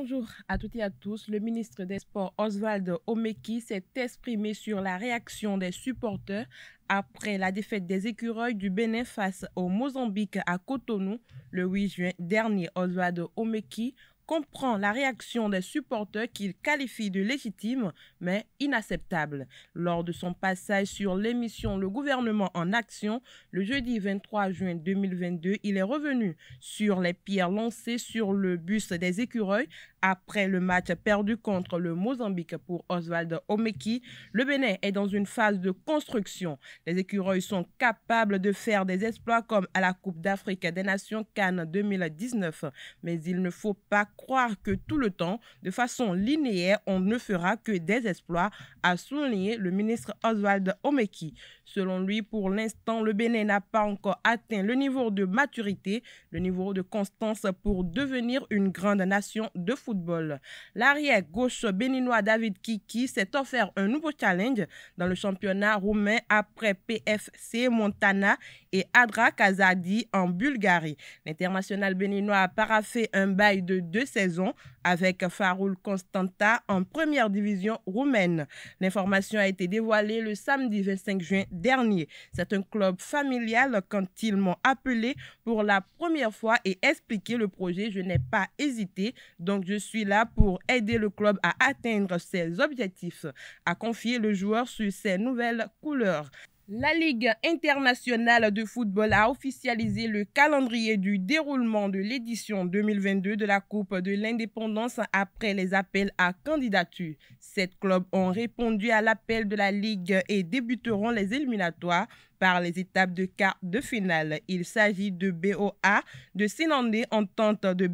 Bonjour à toutes et à tous. Le ministre des Sports Oswald Omeki s'est exprimé sur la réaction des supporters après la défaite des écureuils du Bénin face au Mozambique à Cotonou le 8 juin dernier. Oswald Omeki comprend la réaction des supporters qu'il qualifie de légitime mais inacceptable. Lors de son passage sur l'émission Le gouvernement en action, le jeudi 23 juin 2022, il est revenu sur les pierres lancées sur le bus des écureuils après le match perdu contre le Mozambique pour Oswald Omeki. Le Bénin est dans une phase de construction. Les écureuils sont capables de faire des exploits comme à la Coupe d'Afrique des Nations Cannes 2019, mais il ne faut pas croire que tout le temps, de façon linéaire, on ne fera que des exploits, a souligné le ministre Oswald Omeki. Selon lui, pour l'instant, le Bénin n'a pas encore atteint le niveau de maturité, le niveau de constance pour devenir une grande nation de football. L'arrière gauche béninois David Kiki s'est offert un nouveau challenge dans le championnat roumain après PFC Montana et Adra Kazadi en Bulgarie. L'international béninois a paraffé un bail de deux saison avec Farul Constanta en première division roumaine. L'information a été dévoilée le samedi 25 juin dernier. C'est un club familial quand ils m'ont appelé pour la première fois et expliqué le projet. Je n'ai pas hésité, donc je suis là pour aider le club à atteindre ses objectifs, à confier le joueur sur ses nouvelles couleurs. La Ligue internationale de football a officialisé le calendrier du déroulement de l'édition 2022 de la Coupe de l'Indépendance après les appels à candidature. Sept clubs ont répondu à l'appel de la Ligue et débuteront les éliminatoires par les étapes de quart de finale. Il s'agit de BOA, de Sinandé en tente de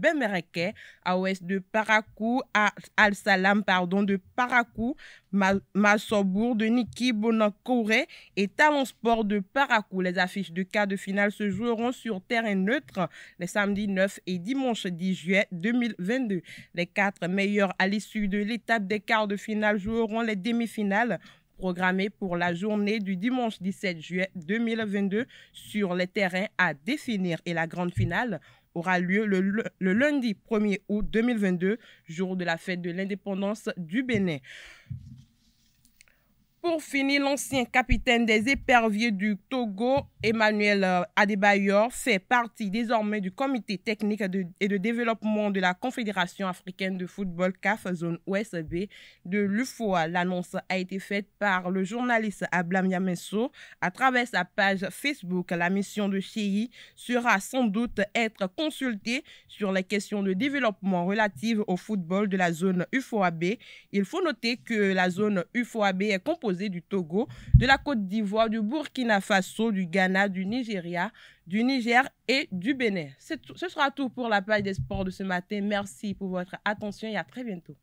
à ouest de Parakou, à Al-Salam pardon, de Parakou, Massobourg de Niki Bonakouré et Talon Sport de Parakou. Les affiches de quart de finale se joueront sur terrain neutre les samedis 9 et dimanche 10 juillet 2022. Les quatre meilleurs à l'issue de l'étape des quarts de finale joueront les demi-finales programmée pour la journée du dimanche 17 juillet 2022 sur les terrains à définir et la grande finale aura lieu le, lundi 1er août 2022, jour de la fête de l'indépendance du Bénin. Pour finir, l'ancien capitaine des éperviers du Togo, Emmanuel euh, Adebayor, fait partie désormais du comité technique et de développement de la Confédération africaine de football CAF zone USB de l'UFOA. L'annonce a été faite par le journaliste Ablam Yamesso à travers sa page Facebook. La mission de Chéi sera sans doute être consultée sur les questions de développement relatives au football de la zone UFOAB. Il faut noter que la zone UFOAB est composée du Togo, de la Côte d'Ivoire, du Burkina Faso, du Ghana, du Nigeria, du Niger et du Bénin. Ce sera tout pour la page des sports de ce matin. Merci pour votre attention et à très bientôt.